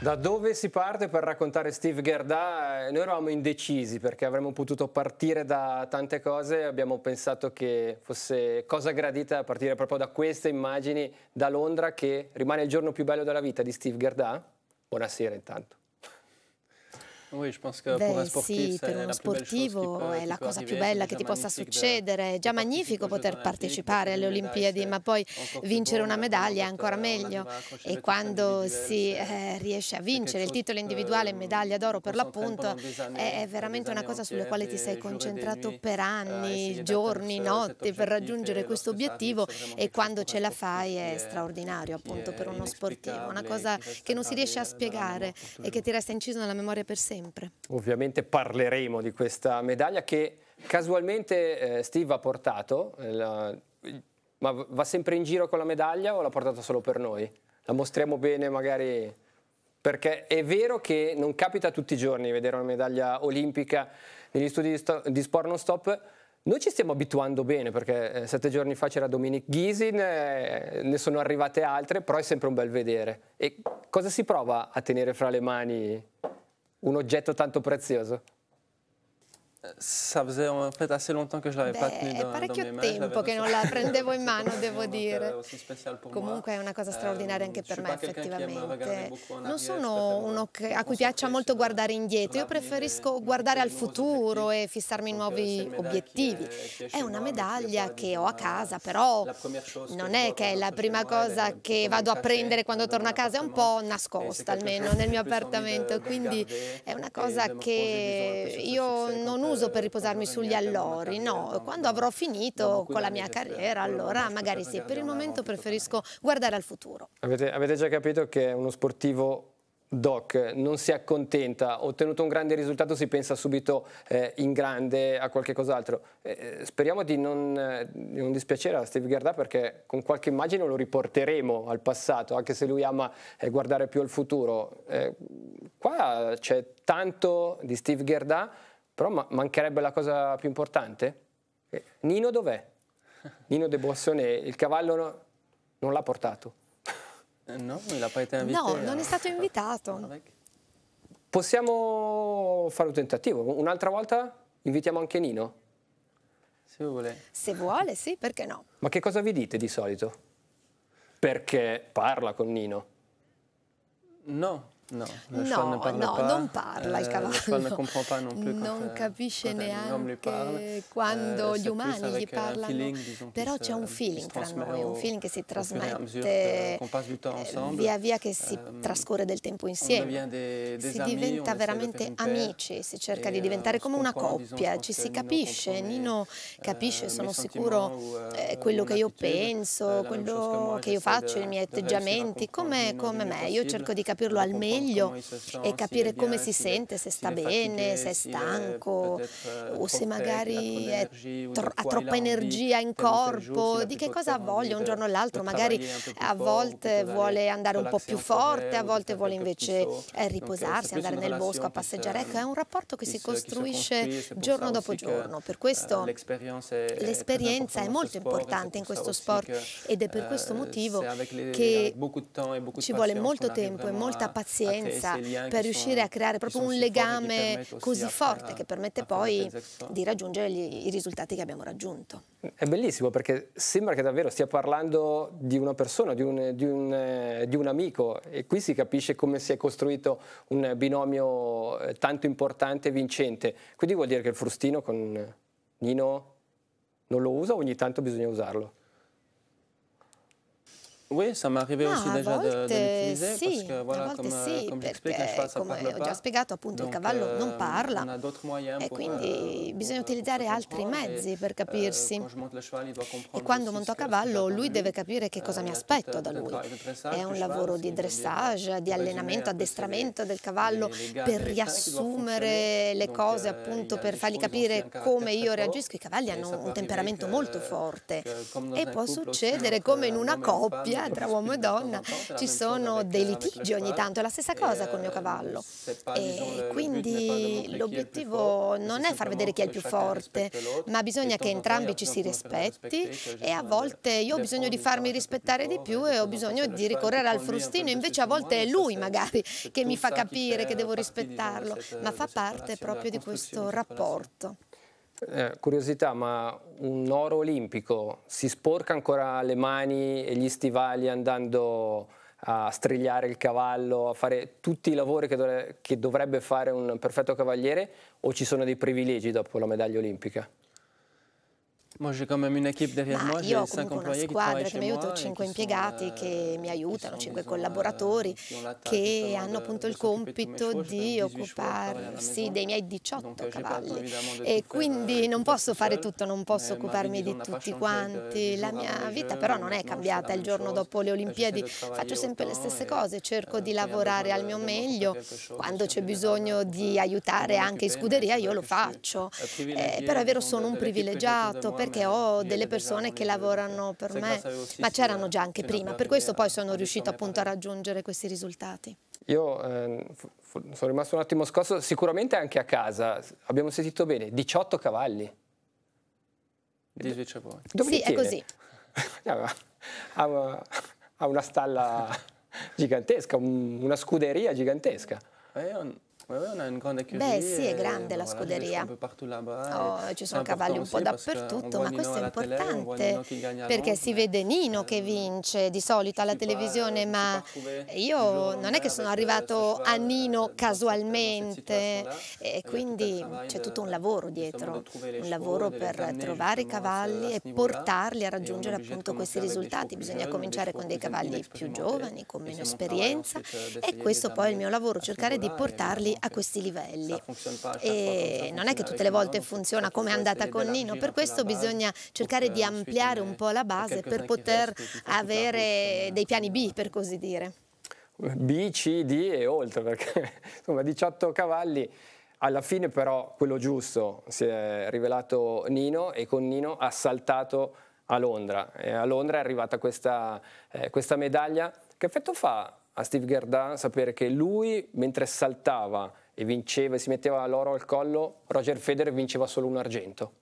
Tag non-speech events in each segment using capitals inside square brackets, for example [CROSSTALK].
Da dove si parte per raccontare Steve Gerda? Eh, noi eravamo indecisi perché avremmo potuto partire da tante cose, abbiamo pensato che fosse cosa gradita partire proprio da queste immagini da Londra che rimane il giorno più bello della vita di Steve Gerda. Buonasera intanto. Oui, Beh, sportif, sì, per uno sportivo peut, è la cosa più bella che ti possa euh, succedere. È già magnifico poter partecipare alle Olimpiadi, ma poi vincere una medaglia è ancora euh, meglio. E quando si eh, riesce a vincere il titolo individuale, medaglia d'oro per l'appunto, è veramente una cosa sulle quali ti sei concentrato per euh, anni, giorni, notti per raggiungere questo obiettivo e quando ce la fai è straordinario appunto per uno sportivo, una cosa che non si riesce a spiegare e che ti resta inciso nella memoria per sempre sempre. Ovviamente parleremo di questa medaglia che casualmente eh, Steve ha portato, eh, la, ma va sempre in giro con la medaglia o l'ha portata solo per noi? La mostriamo bene magari perché è vero che non capita tutti i giorni vedere una medaglia olimpica negli studi di, sto- di sport non stop. Noi ci stiamo abituando bene perché eh, sette giorni fa c'era Dominic Ghisin, eh, ne sono arrivate altre, però è sempre un bel vedere. E cosa si prova a tenere fra le mani un oggetto tanto prezioso? Ça faisait en fait assez longtemps que je l'avais pas tenue dans, parecchio dans mani, tempo che non la [LAUGHS] prendevo in mano, devo dire. Comunque è una cosa straordinaria anche per euh, me, effettivamente. Non sono uno a cui piaccia molto euh, guardare indietro, io preferisco guardare al futuro e fissarmi nuovi euh, obiettivi. È una medaglia che ho a casa, però non è che è la prima cosa che vado a prendere quando torno a casa, è un po' nascosta almeno nel mio appartamento, quindi è una cosa che io non uso uso per riposarmi sugli allori, no, quando avrò finito con la mia carriera allora magari sì, per il momento preferisco guardare al futuro. Avete, avete già capito che uno sportivo Doc non si accontenta, ottenuto un grande risultato si pensa subito eh, in grande a qualche cos'altro. Eh, eh speriamo di non, eh, di non, dispiacere a Steve Gardà perché con qualche immagine lo riporteremo al passato, anche se lui ama eh, guardare più al futuro. Eh, qua c'è tanto di Steve Gardà però ma- mancherebbe la cosa più importante? Eh, Nino dov'è? Nino De Bossone il cavallo no- non l'ha portato. Eh, no, no, non è stato invitato. Ah, Possiamo fare un tentativo. Un'altra volta invitiamo anche Nino? Se vuole. Se vuole, sì, perché no? Ma che cosa vi dite di solito? Perché parla con Nino? No, No, le non, ne non, pas. non parla il eh, cavallo. Non, non, non capisce neanche quando eh, gli umani gli parlano. Però c'è un feeling tra noi, un feeling che si trasmette eh, via via che si ehm, trascorre del tempo insieme. si diventa veramente amici, si cerca di diventare come una coppia, ci si capisce. Nino capisce, sono sicuro, quello che io penso, quello che io faccio, i miei atteggiamenti, come me. Io cerco di capirlo almeno meglio e capire come si sente, se sta bene, se è stanco o se magari tro ha troppa energia in corpo, di che cosa ha voglia un giorno o l'altro, magari a volte vuole andare un po' più forte, a volte vuole invece riposarsi, andare nel bosco a passeggiare. Ecco, è un rapporto che si costruisce giorno dopo giorno. Per questo eh, l'esperienza è molto importante in questo sport ed è per questo eh, motivo che ci vuole molto tempo e molta pazienza esperienza per riuscire a creare proprio un legame così forte che permette poi di raggiungere gli, i risultati che abbiamo raggiunto. È bellissimo perché sembra che davvero stia parlando di una persona, di un, di un, di un amico e qui si capisce come si è costruito un binomio eh, tanto importante e vincente. Quindi vuol dire che il frustino con Nino non lo usa o ogni tanto bisogna usarlo? Oui, ça m'est arrivé ah, aussi déjà dell'utilizzare, sì, parce que voilà, euh, come, sì, come j'explique, come ho già spiegato, appunto, Donc, il cavallo eh, non parla e quindi euh, bisogna euh, utilizzare altri mezzi per capirsi. Eh, cheval, e quando monto a cavallo, lui deve capire che cosa mi aspetto da lui. È un lavoro di dressage, di allenamento, addestramento del cavallo per riassumere le cose, appunto, per fargli capire come io reagisco. I cavalli hanno un temperamento molto forte e può succedere come in una coppia famiglia, tra uomo e donna, ci sono dei litigi ogni tanto, è la stessa cosa eh, col mio cavallo. Eh, e quindi l'obiettivo non è far vedere chi è il più forte, ma bisogna che entrambi ci si rispetti cioè, e a volte io ho bisogno di farmi rispettare di più e ho bisogno di ricorrere al frustino, invece a volte è lui magari che mi fa capire che devo rispettarlo, ma fa parte proprio di questo rapporto. Eh, curiosità, ma un oro olimpico si sporca ancora le mani e gli stivali andando a strigliare il cavallo, a fare tutti i lavori che, dovre che dovrebbe fare un perfetto cavaliere o ci sono dei privilegi dopo la medaglia olimpica? Moi, j'ai quand même une équipe derrière moi, io ho comunque una squadra che mi aiuta, ho 5 impiegati che mi aiutano, 5 collaboratori che hanno appunto il compito di occuparsi dei miei 18 cavalli e quindi non posso fare tutto, non posso occuparmi di tutti quanti. La mia vita però non è cambiata il giorno dopo le Olimpiadi, faccio sempre le stesse cose, cerco di lavorare al mio meglio, quando c'è bisogno di aiutare anche in scuderia io lo faccio, però è vero sono un privilegiato perché ho delle persone che lavorano per me, ma c'erano eh, già anche prima, per questo poi sono riuscito appunto a raggiungere questi risultati. Io eh, sono rimasto un attimo scosso, sicuramente anche a casa, abbiamo sentito bene, 18 cavalli. 18 cavalli. Dove sì, è così. [LAUGHS] ha, una, stalla gigantesca, una scuderia gigantesca. Eh, Beh sì, è eh, grande la scuderia. Oh, ci sono cavalli un po' dappertutto, ma questo è importante perché si vede Nino che euh, vince di solito alla televisione, ma io non è che sono arrivato a Nino euh, casualmente e quindi c'è tutto un lavoro dietro, un lavoro per trovare i cavalli e portarli a raggiungere appunto questi risultati. Bisogna cominciare con dei cavalli più giovani, con meno esperienza euh, e questo poi è il mio lavoro, cercare di portarli a questi livelli. E non è che eh, tutte le volte funziona come è andata con Nino, per questo bisogna cercare di ampliare un po' la base per poter avere dei piani B, per così dire. B, C, D e oltre, perché [LAUGHS] insomma 18 cavalli. Alla fine però quello giusto si è rivelato Nino e con Nino ha saltato a Londra. E a Londra è arrivata questa, eh, questa medaglia. Che effetto fa a Steve Gardin sapere che lui, mentre saltava e vinceva e si metteva l'oro al collo, Roger Federer vinceva solo un argento.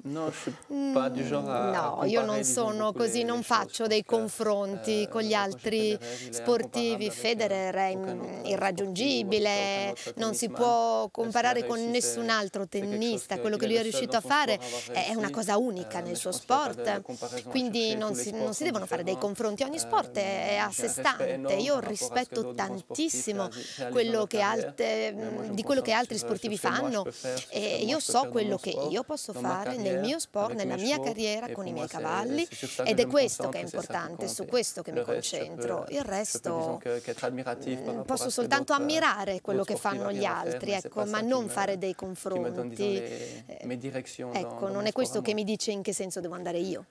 Non mm, no, io non sono così, non faccio dei confronti euh, con gli altri sportivi. Federer è irraggiungibile, non si può comparare con nessun altro tennista. Quello che lui è riuscito a fare è una cosa unica euh, nel suo sport, quindi non si, non si devono fare dei confronti. Ogni euh, sport è a sé stante. Io rispetto tantissimo quello alte, mm, di quello che altri sportivi fanno e io so quello che io posso fare nel mio sport, nella mia carriera, con i miei cavalli ed è questo che è importante, su questo che mi concentro. Il resto diciamo mm, posso soltanto eh, ammirare quello che fanno gli altri, ecco, ma non fare dei confronti. Eh, ecco, non è questo che mi dice in che senso devo andare io.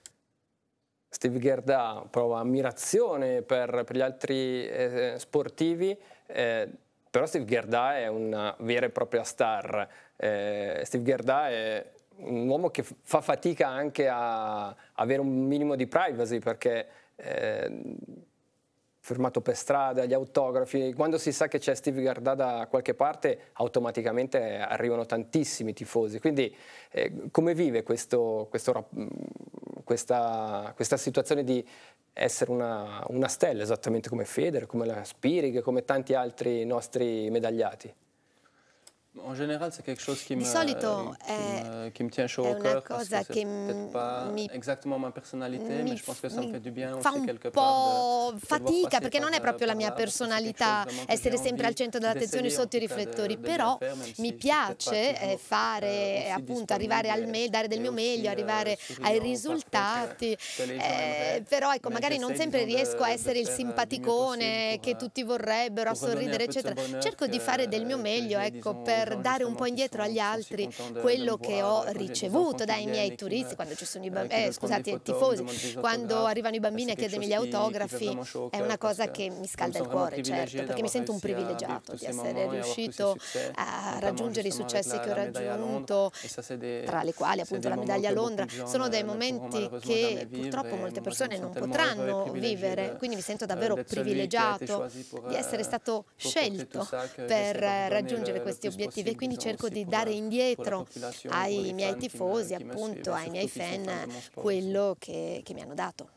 Steve Gerda prova ammirazione per, per gli altri eh, eh sportivi, eh, però Steve Gerda è una vera e propria star. Eh, Steve Gerda è un uomo che fa fatica anche a avere un minimo di privacy perché eh, fermato per strada, gli autografi, quando si sa che c'è Steve Gardà da qualche parte automaticamente arrivano tantissimi tifosi, quindi eh, come vive questo, questo, questa, questa, situazione di essere una, una stella esattamente come Federer, come la Spirig, come tanti altri nostri medagliati? In generale, c'est qualcosa che, qui me, solito, qui, me, che me, tient chaud au cœur. parce che mi, exactement ma personnalité, mi, mais je pense ça me fait du bien fa aussi quelque part. Un po' fatica perché non è proprio la mia personalità essere sempre al centro dell'attenzione sotto i riflettori, però mi piace eh, fare euh, appunto arrivare al me, dare del mio meglio, euh, arrivare ai risultati. Eh, però ecco, magari non sempre riesco a essere il euh, simpaticone che tutti vorrebbero, a sorridere, eccetera. Cerco di fare del mio meglio, ecco, per per dare un po' indietro agli altri quello che ho ricevuto dai miei turisti, quando ci sono i bambini, eh, eh scusate, i tifosi, quando arrivano i bambini e chiedermi gli autografi, è una cosa che mi scalda il cuore, certo, perché mi sento un privilegiato di essere riuscito a raggiungere i successi che ho raggiunto, tra le quali appunto la medaglia a Londra. Sono dei momenti che purtroppo molte persone non potranno vivere, quindi mi sento eh, davvero privilegiato di essere stato scelto per raggiungere questi obiettivi negative, quindi cerco di dare indietro ai miei tifosi, appunto ai miei fan, quello che, che mi hanno dato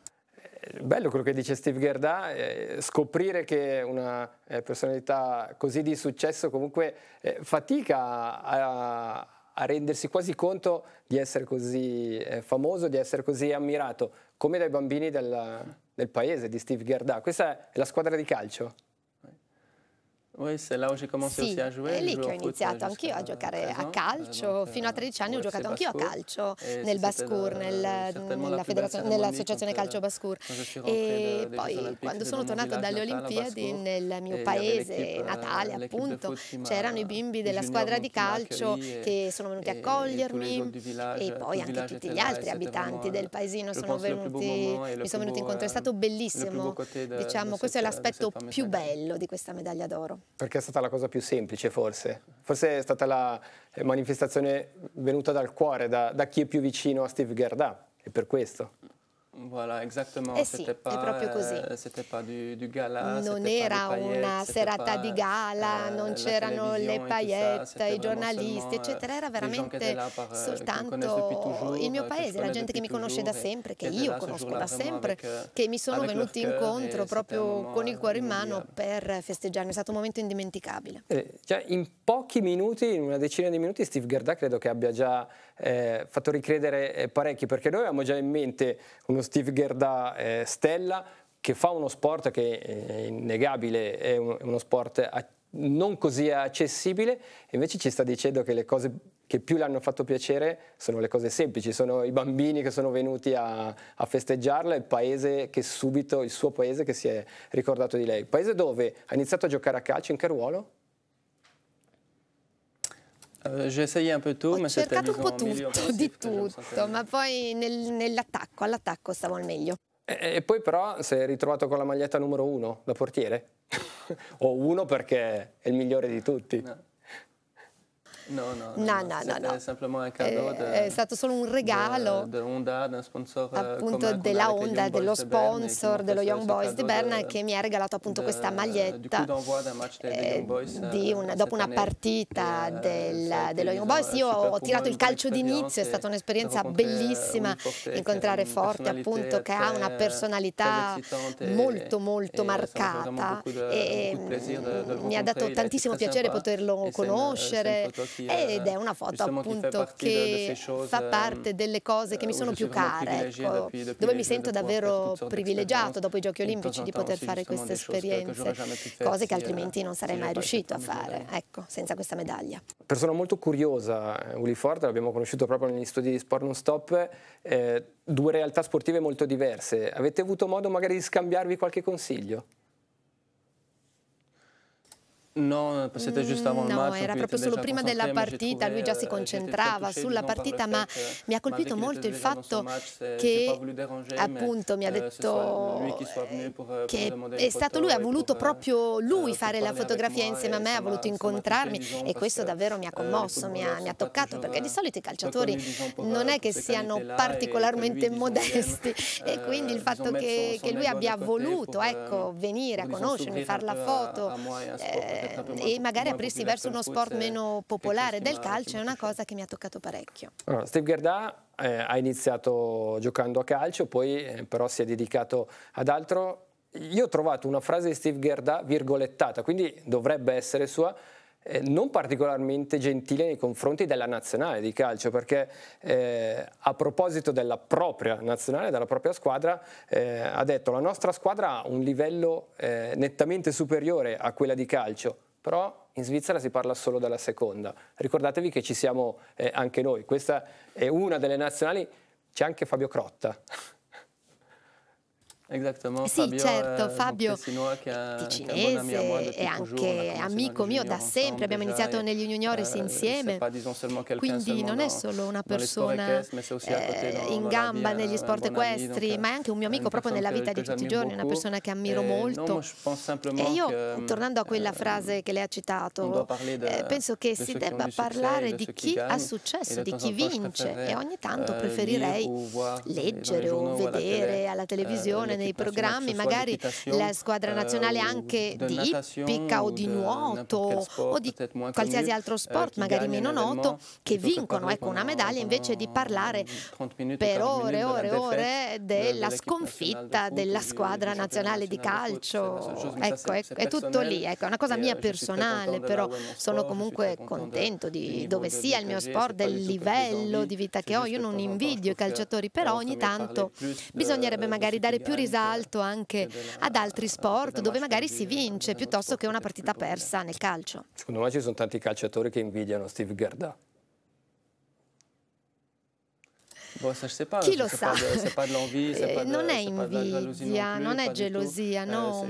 eh, bello quello che dice Steve Gerda, eh, scoprire che una eh, personalità così di successo comunque fatica a, a, rendersi quasi conto di essere così famoso, di essere così ammirato, come dai bambini del, del paese, di Steve Gerda. Questa è la squadra di calcio. Oui, c'est là où j'ai commencé sì, aussi à jouer. È lì che ho iniziato euh, anch'io a giocare a calcio. Fino a 13 anni ho giocato anch'io a calcio nel Bascour, euh, nell'associazione calcio Bascour. E poi quando sono tornato dalle Olimpiadi nel eh, mio paese natale, euh, appunto, c'erano i bimbi della squadra di calcio che sono venuti a accogliermi e poi anche tutti gli altri abitanti del paesino sono venuti, mi sono venuti incontro. È stato bellissimo. Diciamo, questo è l'aspetto più bello di questa medaglia d'oro. Perché è stata la cosa più semplice forse, forse è stata la eh, manifestazione venuta dal cuore, da, da chi è più vicino a Steve Gerda, è per questo. Voilà, exactement. Eh sì, pas, è proprio così. Eh, pas du, du gala, non era paillettes, una serata di gala, eh, non c'erano le paillette, i giornalisti, eccetera. Era euh, veramente par, euh, soltanto il mio euh, paese, la gente che mi conosce da sempre, che io conosco da sempre, che mi sono venuti incontro proprio con il cuore in mano per festeggiarmi. È stato un momento indimenticabile. Eh, cioè, in pochi minuti, in una decina di minuti, Steve Gerda credo che abbia già eh, fatto ricredere eh, parecchi perché noi avevamo già in mente uno Steve Gerda eh, Stella che fa uno sport che è innegabile, è, uno sport non così accessibile, invece ci sta dicendo che le cose che più le hanno fatto piacere sono le cose semplici, sono i bambini che sono venuti a, a festeggiarla, il paese che subito, il suo paese che si è ricordato di lei, paese dove ha iniziato a giocare a calcio, in che ruolo? Eh, j'ai essayé un peu tôt, Ho ma cercato un po' tutto, di tutto, ma poi nel, nell'attacco, all'attacco stavo al meglio. E, e poi però si è ritrovato con la maglietta numero uno, da portiere? [LAUGHS] o uno perché è il migliore di tutti? No. No, no, no, no, no, no simplement un cadeau. È, è stato solo un regalo. De, eh, de Honda, un sponsor appunto della Honda, dello sponsor dello Young Boys di Berna che mi ha regalato appunto questa maglietta eh, eh, dopo una partita dello Young Boys. Io ho tirato il calcio d'inizio, è stata un'esperienza bellissima incontrare Forte appunto che ha una cioè, personalità molto molto marcata e mi ha dato tantissimo piacere poterlo conoscere ed è una eh, foto diciamo, appunto che fa parte mm, delle cose che mi eh, sono più care, ecco, dove mi sento davvero privilegiato dopo i giochi olimpici di poter fare queste esperienze, cose che altrimenti non sarei mai riuscito a fare, ecco, senza questa medaglia. Persona molto curiosa, eh, Willy Ford, l'abbiamo conosciuto proprio negli studi di Sport Non Stop, eh, due realtà sportive molto diverse. Avete avuto modo magari di scambiarvi qualche consiglio? No, siete giusto mm, no, marcio, era proprio solo prima della partita, lui già eh, si concentrava sulla partita, ma mi ha colpito molto il fatto eh, che appunto mi ha eh, detto che è stato lui, ha voluto proprio lui fare la fotografia insieme a me, ha voluto incontrarmi e questo davvero mi ha commosso, mi ha, mi ha toccato, perché di solito i calciatori non è che siano particolarmente modesti e quindi il fatto che, che lui abbia voluto ecco, ehm, venire a conoscermi, fare la foto... Eh, e magari aprirsi verso uno sport meno popolare del calcio è una cosa che mi ha toccato parecchio. Allora, Steve Gerdà eh, ha iniziato giocando a calcio, poi eh, però si è dedicato ad altro. Io ho trovato una frase di Steve Gerdà virgolettata, quindi dovrebbe essere sua, eh, non particolarmente gentile nei confronti della nazionale di calcio, perché eh, a proposito della propria nazionale, della propria squadra, eh, ha detto la nostra squadra ha un livello eh, nettamente superiore a quella di calcio, però in Svizzera si parla solo della seconda. Ricordatevi che ci siamo eh, anche noi, questa è una delle nazionali, c'è anche Fabio Crotta. [LAUGHS] Exactement, sì, Fabio certo, Fabio è cinese e anche amico mio da sempre, abbiamo iniziato negli juniores eh, insieme, diciamo, quindi non è solo una persona eh, in gamba negli eh, sport equestri, ma è anche un mio amico proprio nella vita di tutti i giorni, una persona che ammiro molto. E io, mm, tornando a quella frase che lei ha citato, penso che si debba parlare di chi ha successo, di chi vince e ogni tanto preferirei leggere o vedere alla televisione nei programmi, magari la squadra nazionale anche di ippica o di nuoto o di qualsiasi altro sport, magari meno noto, che vincono ecco, una medaglia invece di parlare per ore e ore e ore della sconfitta della squadra nazionale di calcio. Ecco, è, è tutto lì, ecco, è una cosa mia personale, però sono comunque contento di dove sia il mio sport, del livello di vita che ho. Io non invidio i calciatori, però ogni tanto bisognerebbe magari dare più risorse risalto anche ad altri sport dove magari si vince piuttosto che una partita persa nel calcio. Secondo me ci sono tanti calciatori che invidiano Steve Gerda Boh, ça, je sais pas. Qui lo sa? C'est pas pas de Non è invidia, non è gelosia, eh, no.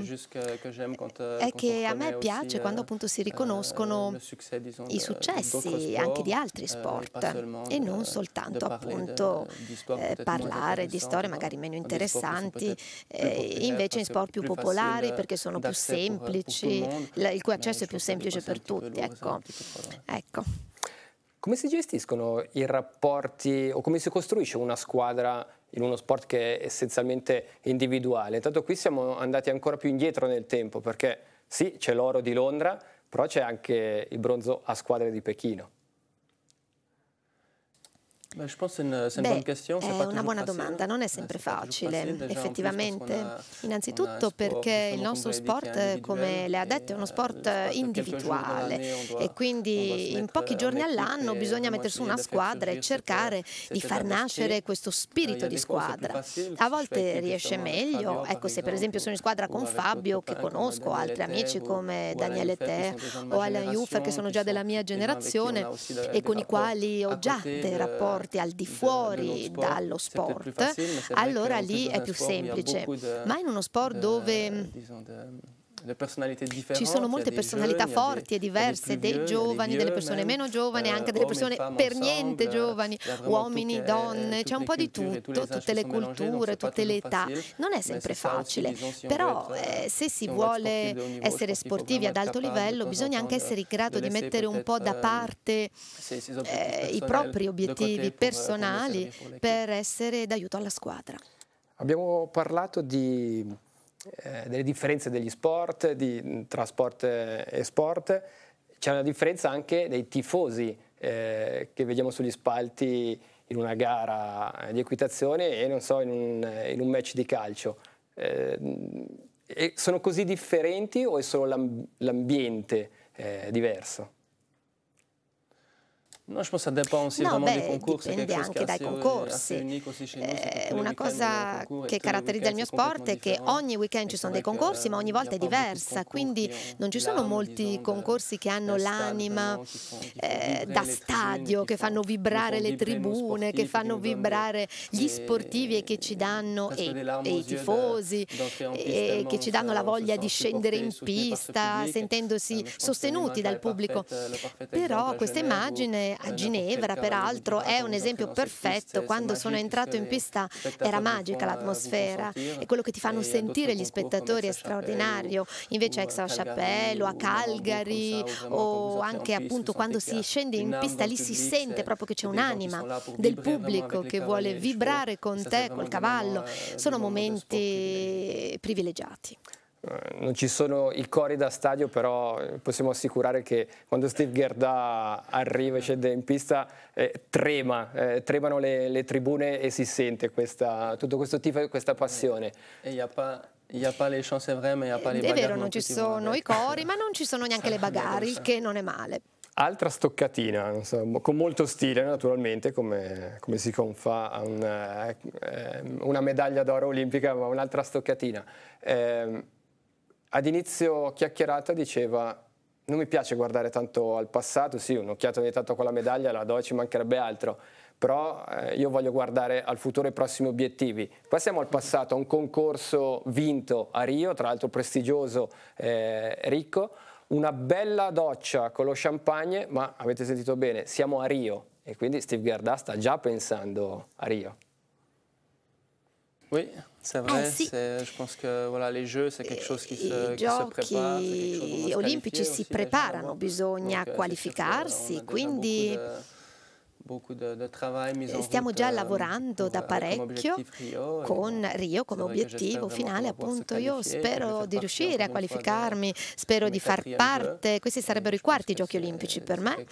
È che a me piace eh, quando appunto si riconoscono eh, i successi anche di altri sport e non soltanto appunto parlare di storie magari meno interessanti, invece in sport più popolari perché sono più semplici, il cui accesso è più semplice per tutti, ecco. Ecco. Come si gestiscono i rapporti o come si costruisce una squadra in uno sport che è essenzialmente individuale? Tanto qui siamo andati ancora più indietro nel tempo perché sì, c'è l'oro di Londra, però c'è anche il bronzo a squadre di Pechino. Beh, je pense une, Beh, une question. è pas una buona domanda, non è eh, sempre eh, facile, facile. effettivamente. innanzitutto perché diciamo, il nostro sport, come le ha detto, è uno eh, sport individuale e quindi in pochi giorni all'anno bisogna mettere su una squadra e cercare di far nascere questo eh, spirito di squadra. A volte riesce diciamo, meglio, ecco se per esempio sono in squadra con Fabio che conosco, altri amici come Daniele Ter o Alan Juffer che sono già della mia generazione e con i quali ho già dei rapporti rapporti al di fuori sport, dallo sport, facile, allora lì è più semplice. Ma in uno sport eh, dove... Ci sono molte personalità giovani, forti e diverse, dei, dei giovani, delle persone eh, meno giovani, eh, anche delle persone per niente eh, giovani, uomini, donne, c'è un po' di tutto, tutte le culture, tutte le età. Non è sempre facile, però se si vuole essere sportivi ad alto livello bisogna anche essere in grado di mettere un po' da parte i propri obiettivi personali per essere d'aiuto alla squadra. Abbiamo parlato di eh, delle differenze degli sport, di, tra sport e sport, c'è una differenza anche dei tifosi eh, che vediamo sugli spalti in una gara di equitazione e non so, in un, in un match di calcio. Eh, sono così differenti o è solo l'ambiente eh, diverso? Non, je pense que ça dépend aussi no, beh, concours, Dipende anche dai concorsi. eh, una cosa che caratterizza il mio sport è che ogni weekend ci sono dei concorsi, ma ogni volta è diversa, quindi non ci sono molti concorsi che hanno l'anima eh, da stadio, che fanno vibrare le tribune, che fanno vibrare gli sportivi e che ci danno, e, e i tifosi, e che ci danno la voglia di scendere in pista, sentendosi sostenuti dal pubblico. Però questa immagine a Ginevra, peraltro, è diciamo, un esempio perfetto. Quando sono entrato in pista era magica l'atmosfera e quello che ti fanno sentire gli spettatori è straordinario. Invece a Aix-la-Chapelle o a Calgary o anche appunto quando si scende in pista lì si sente proprio che c'è un'anima del eh, pubblico che vuole vibrare con te, col cavallo. Sono momenti privilegiati. Eh, non ci sono i cori da stadio, però eh, possiamo assicurare che quando Steve Gerda arriva e scende in pista eh, trema, eh, tremano le, le, tribune e si sente questa, tutto questo tifo e questa passione. Eh, e Iappa il n'y a pas les chances vraies, mais il n'y a pas les È vero, non ci sono i cori, ma non ci sono neanche le [LAUGHS] bagari, che non è male. Altra stoccatina, so, con molto stile naturalmente, come, come si confà a una, una medaglia d'oro olimpica, ma un'altra stoccatina. Eh, ad inizio chiacchierata diceva non mi piace guardare tanto al passato, sì, un'occhiata ogni tanto con la medaglia la do, ci mancherebbe altro, però eh, io voglio guardare al futuro e ai prossimi obiettivi. Passiamo al passato, a un concorso vinto a Rio, tra l'altro prestigioso, eh, ricco, una bella doccia con lo champagne, ma avete sentito bene, siamo a Rio e quindi Steve Gardà sta già pensando a Rio. Oui, c'est ah, vrai. Eh, sì. Je pense que voilà, les Jeux, c'est quelque chose qui se, I giochi qui se prepara, olimpici si preparano, bisogna euh, qualificarsi, quindi... Stiamo già euh, lavorando da euh, parecchio con Rio come obiettivo finale, appunto io spero di riuscire a qualificarmi, spero di far parte, questi sarebbero i quarti giochi olimpici per me,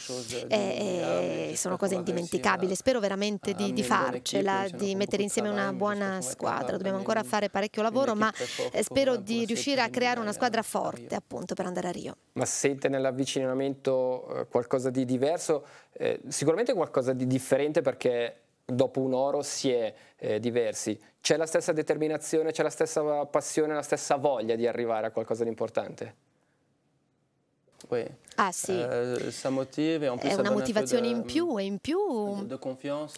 e sono cose indimenticabili, spero veramente di, di farcela, di mettere insieme una buona squadra, dobbiamo ancora fare parecchio lavoro, ma spero di riuscire a creare una squadra forte appunto per andare a Rio. Ma sente nell'avvicinamento eh, qualcosa di diverso? Eh, sicuramente qualcosa qualcosa di differente perché dopo un oro si è eh, diversi. C'è la stessa determinazione, c'è la stessa passione, la stessa voglia di arrivare a qualcosa di importante? Oui. Ah euh, sì. Eh, ça motive, e è una motivazione un in più e in più de, de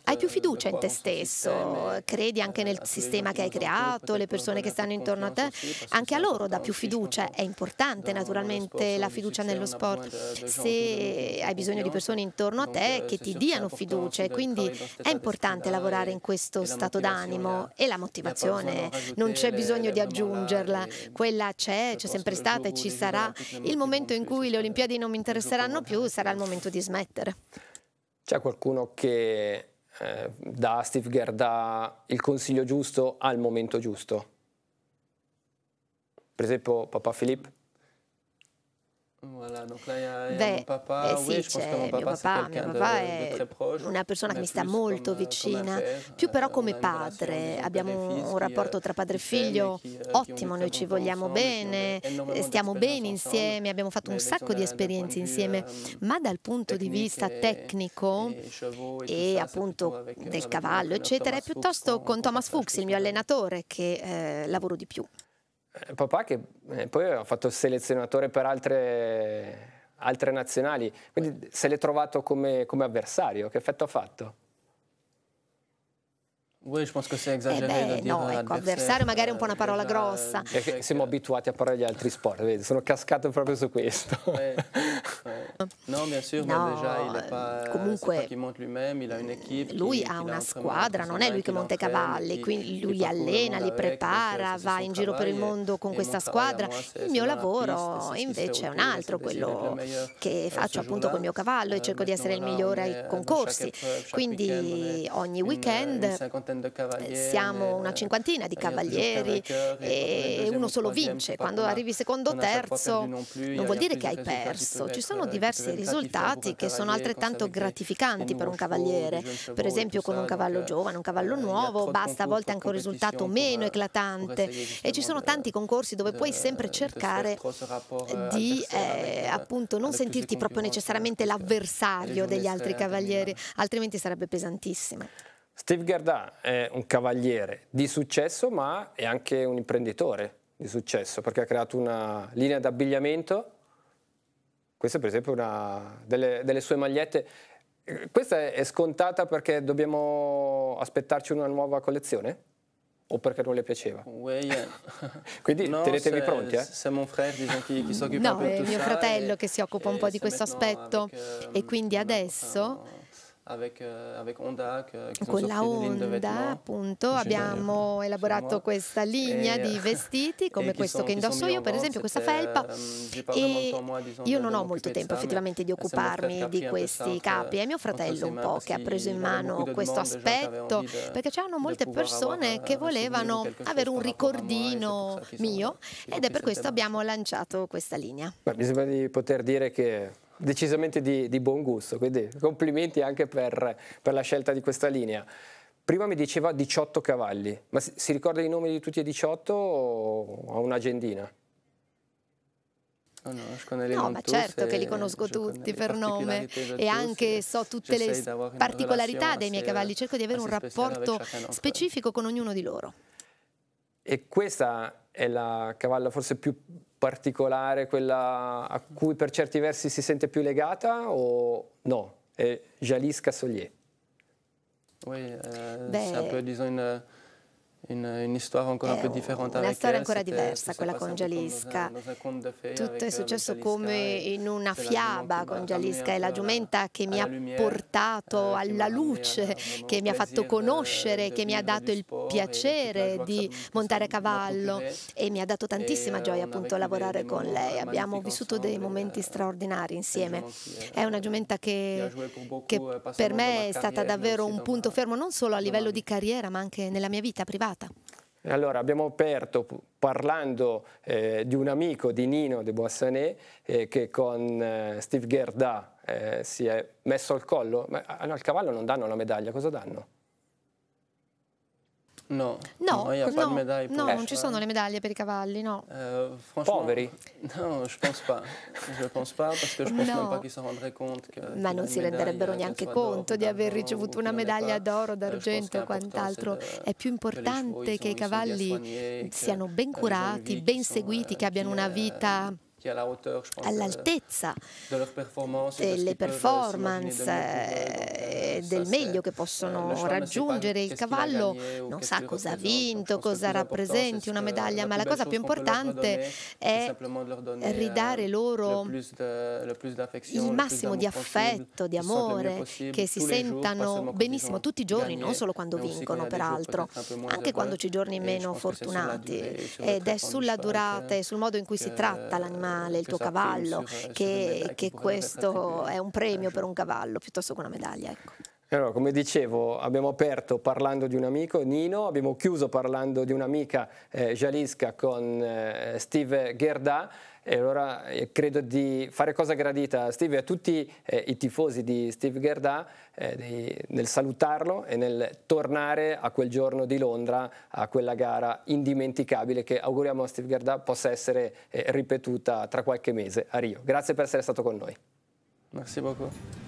hai più euh, fiducia in te stesso, credi anche euh, nel sistema che hai creato, le persone che stanno intorno a te, anche a loro dà più fiducia, è importante naturalmente la fiducia nello sport, se hai bisogno di persone intorno a te che ti diano fiducia, quindi è importante lavorare in questo stato d'animo e la motivazione, non c'è bisogno di aggiungerla, quella c'è, c'è sempre stata e ci sarà, il momento in cui le Olimpiadi non mi interesseranno più, sarà il momento di smettere. C'è qualcuno che eh, dà a Steve Gerda il consiglio giusto al momento giusto? Per esempio papà Filippo? Voilà, donc là, il y a, Beh, mon eh papà, eh sì, oui, c'è mio papà, mio papà de, è de una persona che mi sta molto euh, vicina, frère, più però euh, come padre, abbiamo un rapporto euh, tra padre e figlio ottimo, noi ci vogliamo bene, stiamo bene insieme, abbiamo fatto un sacco di esperienze insieme, ma dal punto di vista tecnico e appunto del cavallo, eccetera, è piuttosto con Thomas Fuchs, il mio allenatore, che eh, lavoro di più. Eh, papà che eh, poi ha fatto selezionatore per altre, altre nazionali, quindi se l'è trovato come, come avversario, che effetto ha fatto? Oui, je pense que c'est exagéré eh beh, de dire no, ecco, avversario magari è un po' una parola grossa. Perché siamo abituati a parlare di altri sport, vedi, sono cascato proprio su questo. Eh, eh. No, bien sûr, no, ma déjà, il pas, eh, comunque lui, lui ha una squadra, non è lui che monta i cavalli, quindi lui li allena, li prepara, va in giro per il mondo con questa squadra. Il mio lavoro invece è un altro, quello che faccio appunto col mio cavallo e eh, cerco di essere il migliore ai concorsi. Cioè, quindi ogni weekend siamo una eh, cinquantina di cavalieri e uno solo vince. Quando arrivi secondo o terzo non vuol dire che hai cioè, perso. Ci ecco, sono diversi risultati che sono altrettanto gratificanti per un cavaliere. Per esempio con un cavallo giovane, un cavallo nuovo, basta a volte anche un risultato meno eclatante. E ci sono tanti concorsi dove puoi sempre cercare di eh, eh appunto non sentirti proprio necessariamente l'avversario degli altri cavalieri, altrimenti sarebbe pesantissimo. Steve Gardin è un cavaliere di successo, ma è anche un imprenditore di successo, perché ha creato una linea d'abbigliamento. Questa è per esempio una delle, delle sue magliette. Questa è, scontata perché dobbiamo aspettarci una nuova collezione? o perché non le piaceva. Oui, [LAUGHS] yeah. Quindi no, tenetevi pronti. Eh? C'est mon frère, diciamo, chi, chi s'occupa no, è mio fratello che si occupa un po' di questo aspetto. Avec, e quindi adesso avec, euh, avec Honda. Che, Con la Honda appunto abbiamo de, elaborato questa linea e, di [LAUGHS] vestiti come questo che indosso io, per esempio questa felpa. Euh, e io non ho molto tempo effettivamente di occuparmi di questi capi. È eh, mio fratello un po' che ha preso in mano questo aspetto perché c'erano molte persone euh, che volevano avere un ricordino mio ed è per questo abbiamo lanciato questa linea. mi sembra di poter dire che decisamente di, di, buon gusto, quindi complimenti anche per, per, la scelta di questa linea. Prima mi diceva 18 cavalli, ma si, si ricorda i nomi di tutti e 18 o ha un'agendina? No, no, no ma certo che li conosco tutti per nome e anche so tutte le particolarità dei miei cavalli, cerco di avere un rapporto specifico con ognuno di loro. E questa è la cavalla forse più particolare, quella a cui per certi versi si sente più legata o no? È Jalis Cassolier. Oui, euh, c'est un peu, disons, une, in, in un, una storia ancora eh, diversa, quella con Gialisca. Tutto è successo come in una fiaba con Gialisca e la giumenta che mi ha portato eh, alla luce, che mi ha fatto conoscere, che mi ha dato il piacere di montare a cavallo e mi ha dato tantissima eh, gioia appunto lavorare con lei. Abbiamo vissuto dei momenti straordinari insieme. È una giumenta che, che per me è stata davvero un punto fermo non solo a livello di carriera ma anche nella mia vita privata puntata. Allora, abbiamo aperto parlando eh, di un amico di Nino de Boissanet eh, che con eh, Steve Gerda eh, si è messo al collo. Ma no, al cavallo non danno la medaglia, cosa danno? No, no, no, no, non, ci sono eh. le medaglie per i cavalli, no. Euh, Poveri. Non, je pense pas. Je pense pas parce que je pense no. même pas qu'ils se rendraient compte que Ma non si renderebbero euh, neanche conto di aver ricevuto una medaglia d'oro, euh, d'argento o quant'altro. È più importante che i cavalli siano ben curati, ben seguiti, euh, che abbiano una vita all'altezza delle performance e euh, euh, eh, del meglio che euh, possono raggiungere. Il cavallo non sa cosa ha vinto, cosa rappresenti una medaglia, ma la cosa più importante è ridare loro il massimo di affetto, di amore, che si sentano benissimo tutti i giorni, non solo quando vincono peraltro, anche quando ci giorni meno fortunati. Ed è sulla durata e sul modo in cui si tratta l'animale animale, il tuo esatto, cavallo, eh, che, che [LAUGHS] questo è un premio eh. per un cavallo piuttosto che una medaglia. Ecco. Allora, come dicevo, abbiamo aperto parlando di un amico, Nino, abbiamo chiuso parlando di un'amica, eh, Jalisca, con eh, Steve Gerda. E allora eh, credo di fare cosa gradita a Steve e a tutti eh, i tifosi di Steve Gerda eh, di, nel salutarlo e nel tornare a quel giorno di Londra, a quella gara indimenticabile che auguriamo a Steve Gerda possa essere eh, ripetuta tra qualche mese a Rio. Grazie per essere stato con noi. Merci beaucoup.